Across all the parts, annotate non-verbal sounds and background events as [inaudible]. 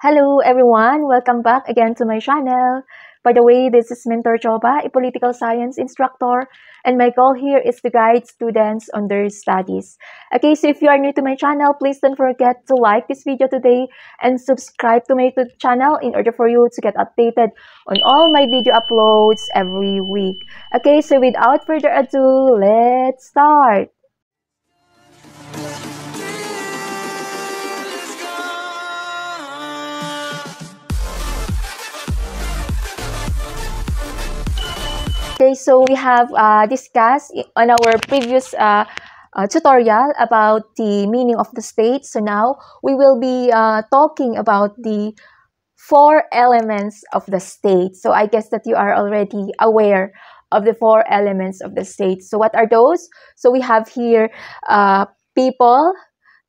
Hello everyone, welcome back again to my channel. By the way, this is Mentor Choba, a political science instructor, and my goal here is to guide students on their studies. Okay, so if you are new to my channel, please don't forget to like this video today and subscribe to my YouTube channel in order for you to get updated on all my video uploads every week. Okay, so without further ado, let's start. Okay, so we have uh, discussed on our previous uh, uh, tutorial about the meaning of the state. So now we will be uh, talking about the four elements of the state. So I guess that you are already aware of the four elements of the state. So what are those? So we have here uh, people,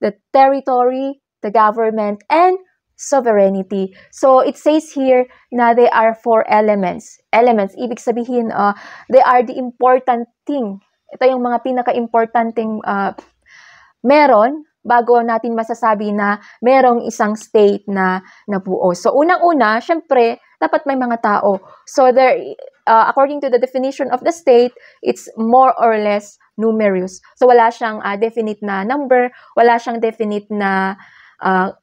the territory, the government, and sovereignty. So it says here na they are four elements. Elements, ibig sabihin, uh, they are the important thing. Ito yung mga pinaka-importanting uh, meron bago natin masasabi na merong isang state na nabuo. So unang-una, syempre, dapat may mga tao. So there uh, according to the definition of the state, it's more or less numerous. So wala siyang uh, definite na number, wala siyang definite na uh,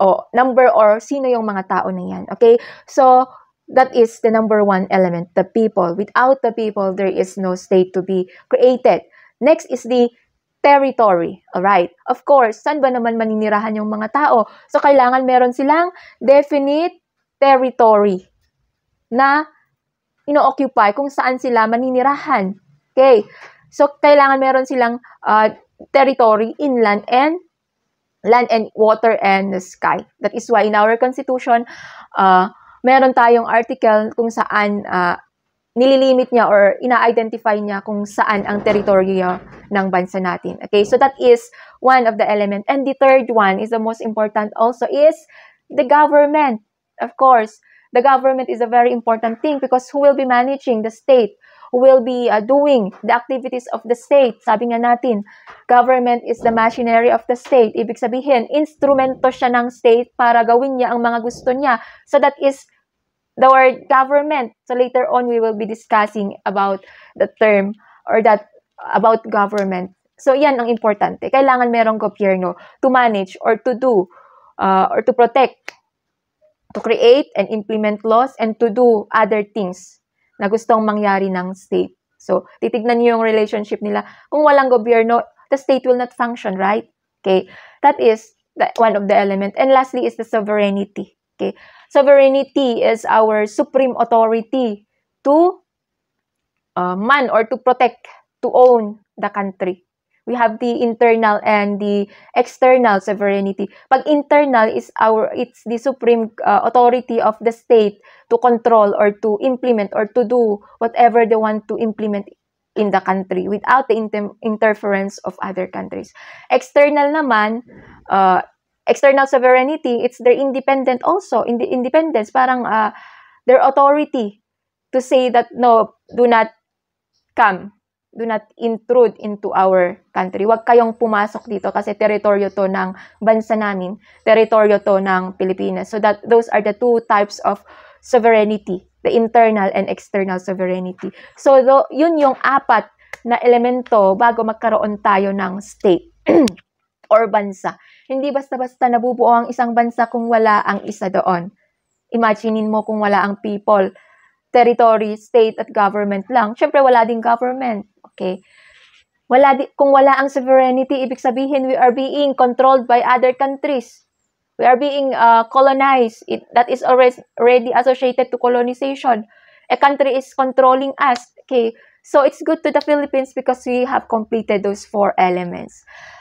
oh, number or sino yung mga tao na yan. Okay? So, that is the number one element, the people. Without the people, there is no state to be created. Next is the territory. All right. Of course, saan ba naman maninirahan yung mga tao? So, kailangan meron silang definite territory na ino-occupy kung saan sila maninirahan. Okay? So, kailangan meron silang uh, territory, inland and land and water and the sky. That is why in our constitution, uh, meron tayong article kung saan uh, nililimit niya or ina-identify niya kung saan ang teritoryo ng bansa natin. Okay, so that is one of the element. And the third one is the most important also is the government. Of course, the government is a very important thing because who will be managing the state? will be uh, doing the activities of the state. Sabi nga natin, government is the machinery of the state. Ibig sabihin, instrumento siya ng state para gawin niya ang mga gusto niya. So that is the word government. So later on, we will be discussing about the term or that about government. So yan ang importante. Kailangan merong gobyerno to manage or to do uh, or to protect, to create and implement laws and to do other things na gustong mangyari ng state. So, titignan niyo yung relationship nila. Kung walang gobyerno, the state will not function, right? Okay. That is the, one of the element. And lastly is the sovereignty. Okay. Sovereignty is our supreme authority to uh, man or to protect, to own the country. We have the internal and the external sovereignty. Pag internal is our it's the supreme uh, authority of the state to control or to implement or to do whatever they want to implement in the country without the inter- interference of other countries. External naman, uh, external sovereignty, it's their independent also, in the independence, parang uh, their authority to say that no, do not come do not intrude into our country. Huwag kayong pumasok dito kasi teritoryo to ng bansa namin, teritoryo to ng Pilipinas. So that those are the two types of sovereignty, the internal and external sovereignty. So do, yun yung apat na elemento bago magkaroon tayo ng state [clears throat] or bansa. Hindi basta-basta nabubuo ang isang bansa kung wala ang isa doon. Imaginin mo kung wala ang people, territory, state at government lang. Siyempre wala ding government. Okay? Wala di, kung wala ang sovereignty, ibig sabihin we are being controlled by other countries. We are being uh, colonized. It, that is already associated to colonization. A country is controlling us. Okay, so it's good to the Philippines because we have completed those four elements.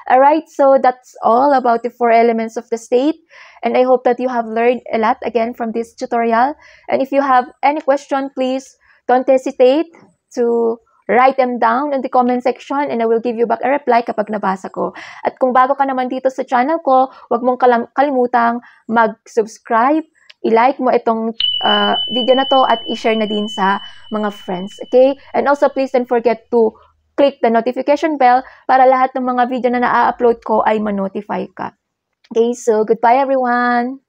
All right, so that's all about the four elements of the state. And I hope that you have learned a lot again from this tutorial. And if you have any question, please don't hesitate to write them down in the comment section and I will give you back a reply kapag nabasa ko. At kung bago ka naman dito sa channel ko, huwag mong kalimutang mag-subscribe, i-like mo itong uh, video na to at i-share na din sa mga friends, okay? And also please don't forget to click the notification bell para lahat ng mga video na na-upload ko ay ma-notify ka. Okay, so goodbye everyone!